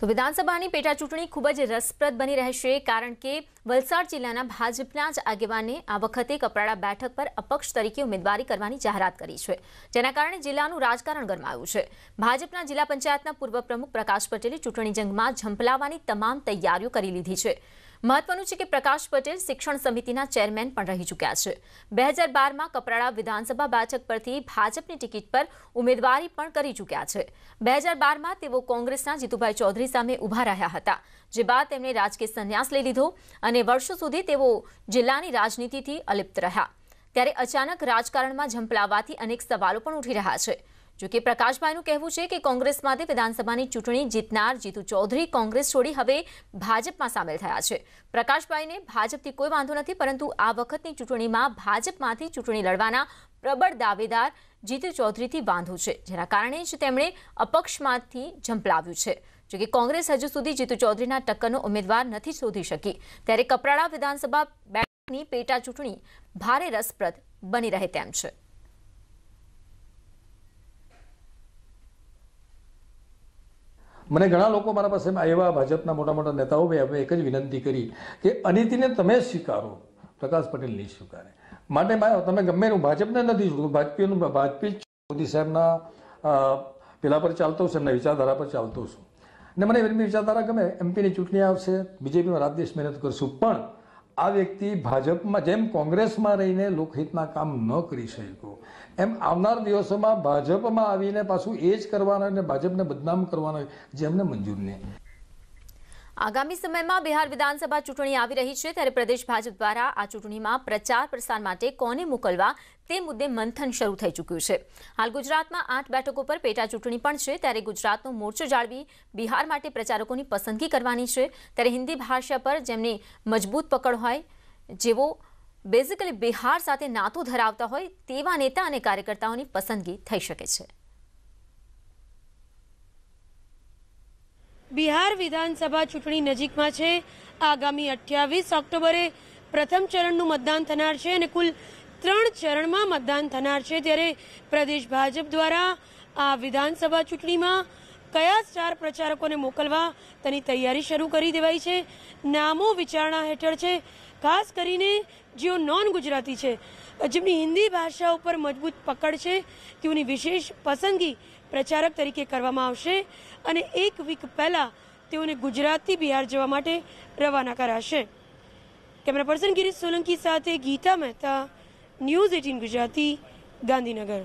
તો વિધાનસભાની પેટા ચૂંટણી ખૂબ જ રસપ્રદ બની રહેશે કારણ કે વલસાડ જિલ્લાના ભાજપના જ આગેવાને આ વખતે કપરાડા બેઠક પર અપક્ષ તરીકે ઉમેદવારી કરવાની જાહેરાત કરી છે જેના કારણે જિલ્લાનું રાજકારણ ગરમાયું છે ભાજપના જિલ્લા પંચાયતના પૂર્વ પ્રમુખ પ્રકાશ પટેલે ચૂંટણી જંગમાં ઝંપલાવવાની તમામ તૈયારીઓ કરી લીધી છે મહત્વનું છે કે પ્રકાશ પટેલ શિક્ષણ સમિતિના ચેરમેન પણ રહી ચૂક્યા છે બે હજાર બારમાં કપરાડા વિધાનસભા બેઠક પરથી ભાજપની ટિકિટ પર ઉમેદવારી પણ કરી ચૂક્યા છે બે હજાર બારમાં તેઓ કોંગ્રેસના જીતુભાઈ ચૌધરી સામે ઊભા રહ્યા હતા જે બાદ તેમણે રાજકીય સંન્યાસ લઈ લીધો અને વર્ષો સુધી તેઓ જિલ્લાની રાજનીતિથી અલિપ્ત રહ્યા ત્યારે અચાનક રાજકારણમાં ઝંપલાવવાથી અનેક સવાલો પણ ઉઠી રહ્યા છે જોકે પ્રકાશભાઈનું કહેવું છે કે કોંગ્રેસમાંથી વિધાનસભાની ચૂંટણી જીતનાર જીતુ ચૌધરી કોંગ્રેસ છોડી હવે ભાજપમાં સામેલ થયા છે પ્રકાશભાઈને ભાજપથી કોઈ વાંધો નથી પરંતુ આ વખતની ચૂંટણીમાં ભાજપમાંથી ચૂંટણી લડવાના પ્રબળ દાવેદાર જીતુ ચૌધરીથી વાંધો છે જેના કારણે જ તેમણે અપક્ષમાંથી ઝંપલાવ્યું છે જોકે કોંગ્રેસ હજુ સુધી જીતુ ચૌધરીના ટક્કરનો ઉમેદવાર નથી શોધી શકી ત્યારે કપરાડા વિધાનસભા બેઠકની પેટા ચૂંટણી ભારે રસપ્રદ બની રહે તેમ છે મને ઘણા લોકો મારા પાસે એવા ભાજપના મોટા મોટા નેતાઓ ભાઈ અમે એક જ વિનંતી કરી કે અનિતિને તમે સ્વીકારો પ્રકાશ પટેલ નહીં સ્વીકારે માટે તમે ગમે હું ભાજપને નથી જોડું ભાજપીનું ભાજપી મોદી સાહેબના પેલા પર ચાલતો છું એમના વિચારધારા પર ચાલતો છું અને મને એમની વિચારધારા ગમે એમપીની ચૂંટણી આવશે બીજેપીમાં રાત દેશ મહેનત કરશું પણ આ વ્યક્તિ ભાજપમાં જેમ કોંગ્રેસમાં રહીને લોકહિતના કામ ન કરી શક્યો એમ આવનાર દિવસોમાં ભાજપમાં આવીને પાછું એ જ કરવાના અને ભાજપને બદનામ કરવાના જેમને મંજૂર નહીં આગામી સમયમાં બિહાર વિધાનસભા ચૂંટણી આવી રહી છે ત્યારે પ્રદેશ ભાજપ દ્વારા આ ચૂંટણીમાં પ્રચાર પ્રસાર માટે કોને મોકલવા તે મુદ્દે મંથન શરૂ થઈ ચૂક્યું છે હાલ ગુજરાતમાં આઠ બેઠકો પર પેટા ચૂંટણી પણ છે ત્યારે ગુજરાતનો મોરચો જાળવી બિહાર માટે પ્રચારકોની પસંદગી કરવાની છે ત્યારે હિન્દી ભાષા પર જેમની મજબૂત પકડ હોય જેવો બેઝિકલી બિહાર સાથે નાતું ધરાવતા હોય તેવા નેતા અને કાર્યકર્તાઓની પસંદગી થઈ શકે છે બિહાર વિધાનસભા ચૂંટણી નજીકમાં છે આગામી અઠ્યાવીસ ઓક્ટોબરે પ્રથમ ચરણનું મતદાન થનાર છે અને કુલ ત્રણ ચરણમાં મતદાન થનાર છે ત્યારે પ્રદેશ ભાજપ દ્વારા આ વિધાનસભા ચૂંટણીમાં કયા સ્ટાર પ્રચારકોને મોકલવા તેની તૈયારી શરૂ કરી દેવાઈ છે નામો વિચારણા હેઠળ છે ખાસ કરીને જેઓ નોન ગુજરાતી છે જેમની હિન્દી ભાષા ઉપર મજબૂત પકડ છે તેઓની વિશેષ પસંદગી પ્રચારક તરીકે કરવામાં આવશે અને એક વીક પહેલાં તેઓને ગુજરાતી બિહાર જવા માટે રવાના કરાશે કેમેરા પર્સન ગિરીશ સોલંકી સાથે ગીતા મહેતા ન્યૂઝ એટીન ગુજરાતી ગાંધીનગર